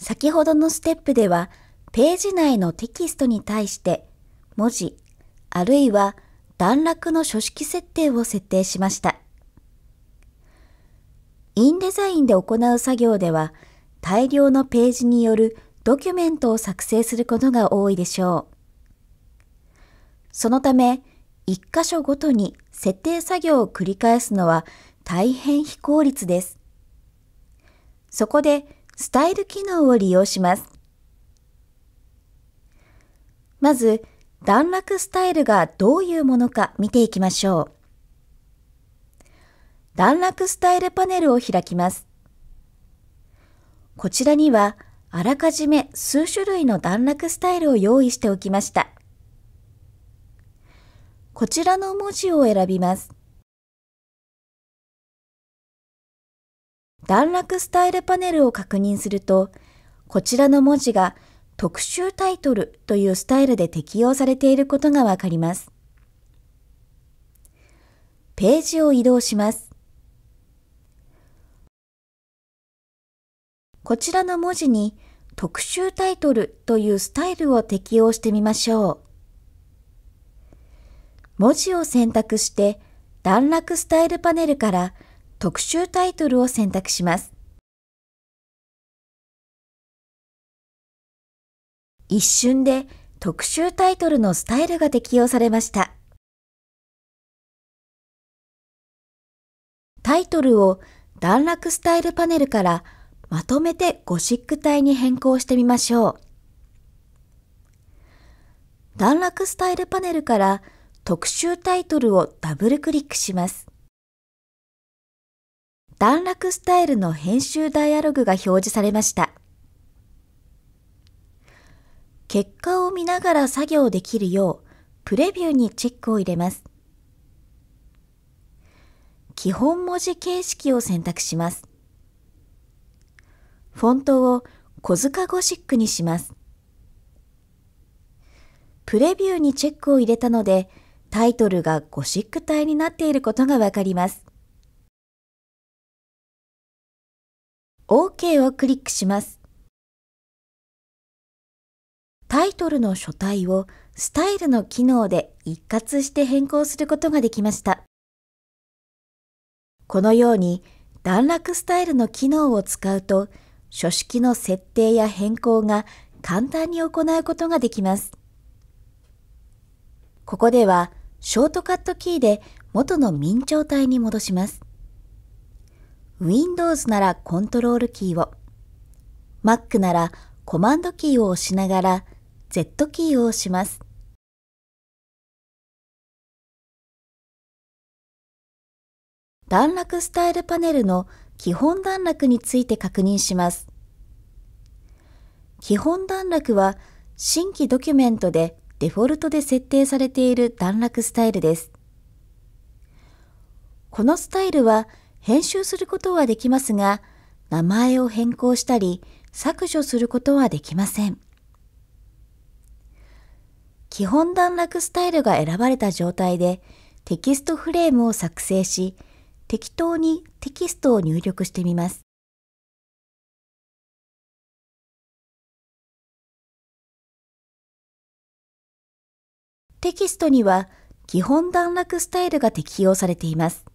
先ほどのステップでは、ページ内のテキストに対して文字、あるいは段落の書式設定を設定しました。インデザインで行う作業では、大量のページによるドキュメントを作成することが多いでしょう。そのため、一箇所ごとに設定作業を繰り返すのは大変非効率です。そこで、スタイル機能を利用します。まず、段落スタイルがどういうものか見ていきましょう。段落スタイルパネルを開きます。こちらには、あらかじめ数種類の段落スタイルを用意しておきました。こちらの文字を選びます。段落スタイルパネルを確認すると、こちらの文字が特集タイトルというスタイルで適用されていることがわかります。ページを移動します。こちらの文字に特集タイトルというスタイルを適用してみましょう。文字を選択して段落スタイルパネルから特集タイトルを選択します。一瞬で特集タイトルのスタイルが適用されました。タイトルを段落スタイルパネルからまとめてゴシック体に変更してみましょう。段落スタイルパネルから特集タイトルをダブルクリックします。段落スタイルの編集ダイアログが表示されました。結果を見ながら作業できるよう、プレビューにチェックを入れます。基本文字形式を選択します。フォントを小塚ゴシックにします。プレビューにチェックを入れたので、タイトルがゴシック体になっていることがわかります。OK をクリックします。タイトルの書体をスタイルの機能で一括して変更することができました。このように段落スタイルの機能を使うと書式の設定や変更が簡単に行うことができます。ここではショートカットキーで元の明朝体に戻します。Windows ならコントロールキーを、Mac ならコマンドキーを押しながら Z キーを押します。段落スタイルパネルの基本段落について確認します。基本段落は新規ドキュメントでデフォルトで設定されている段落スタイルです。このスタイルは編集することはできますが、名前を変更したり削除することはできません。基本段落スタイルが選ばれた状態でテキストフレームを作成し、適当にテキストを入力してみます。テキストには基本段落スタイルが適用されています。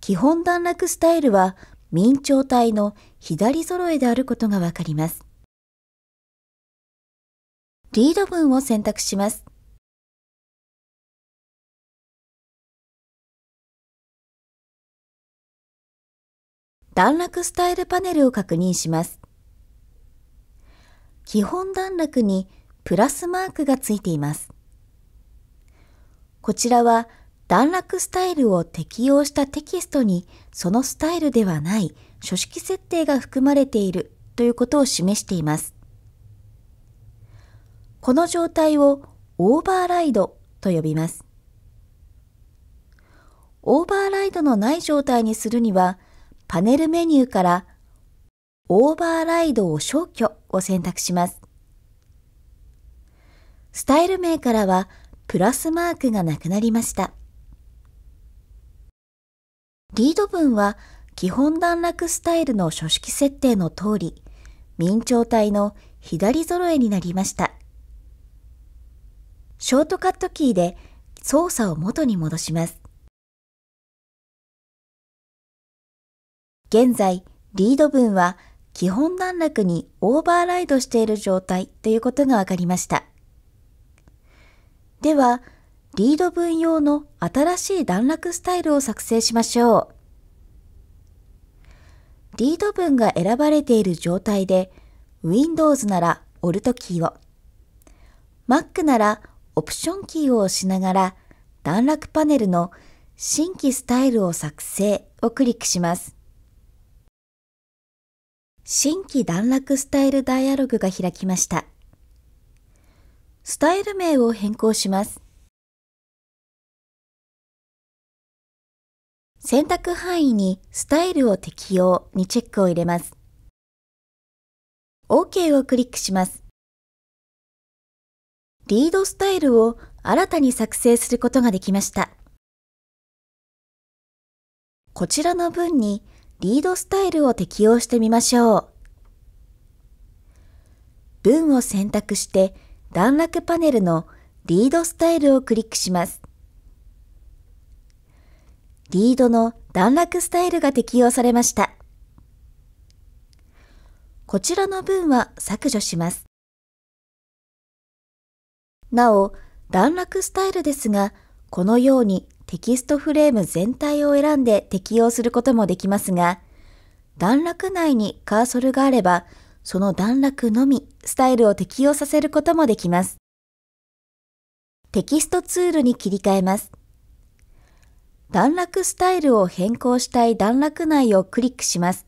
基本段落スタイルは明朝体の左揃えであることがわかります。リード文を選択します。段落スタイルパネルを確認します。基本段落にプラスマークがついています。こちらは段落スタイルを適用したテキストにそのスタイルではない書式設定が含まれているということを示しています。この状態をオーバーライドと呼びます。オーバーライドのない状態にするには、パネルメニューからオーバーライドを消去を選択します。スタイル名からはプラスマークがなくなりました。リード文は基本段落スタイルの書式設定の通り、明朝体の左揃えになりました。ショートカットキーで操作を元に戻します。現在、リード文は基本段落にオーバーライドしている状態ということがわかりました。では、リード文用の新しい段落スタイルを作成しましょう。リード文が選ばれている状態で Windows なら Alt キーを Mac ならオプションキーを押しながら段落パネルの新規スタイルを作成をクリックします。新規段落スタイルダイアログが開きました。スタイル名を変更します。選択範囲にスタイルを適用にチェックを入れます。OK をクリックします。リードスタイルを新たに作成することができました。こちらの文にリードスタイルを適用してみましょう。文を選択して段落パネルのリードスタイルをクリックします。リードの段落スタイルが適用されました。こちらの文は削除します。なお、段落スタイルですが、このようにテキストフレーム全体を選んで適用することもできますが、段落内にカーソルがあれば、その段落のみスタイルを適用させることもできます。テキストツールに切り替えます。段落スタイルを変更したい段落内をクリックします。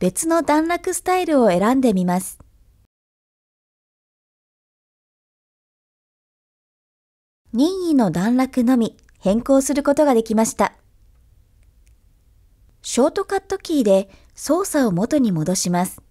別の段落スタイルを選んでみます。任意の段落のみ変更することができました。ショートカットキーで操作を元に戻します。